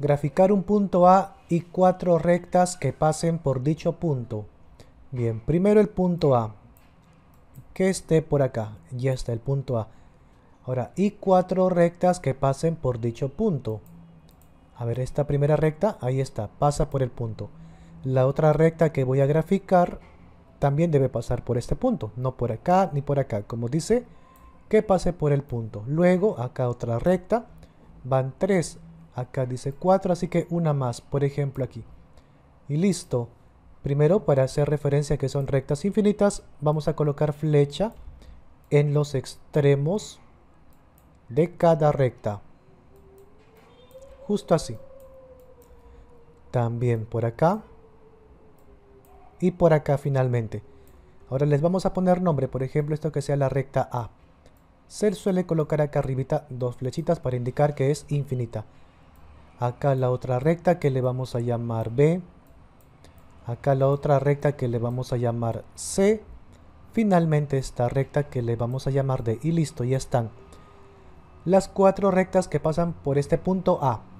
Graficar un punto A y cuatro rectas que pasen por dicho punto. Bien, primero el punto A, que esté por acá, ya está el punto A. Ahora, y cuatro rectas que pasen por dicho punto. A ver, esta primera recta, ahí está, pasa por el punto. La otra recta que voy a graficar también debe pasar por este punto, no por acá ni por acá, como dice, que pase por el punto. Luego, acá otra recta, van tres Acá dice 4, así que una más, por ejemplo aquí. Y listo. Primero, para hacer referencia a que son rectas infinitas, vamos a colocar flecha en los extremos de cada recta. Justo así. También por acá. Y por acá finalmente. Ahora les vamos a poner nombre, por ejemplo esto que sea la recta A. Se suele colocar acá arribita dos flechitas para indicar que es infinita acá la otra recta que le vamos a llamar B, acá la otra recta que le vamos a llamar C, finalmente esta recta que le vamos a llamar D y listo, ya están las cuatro rectas que pasan por este punto A.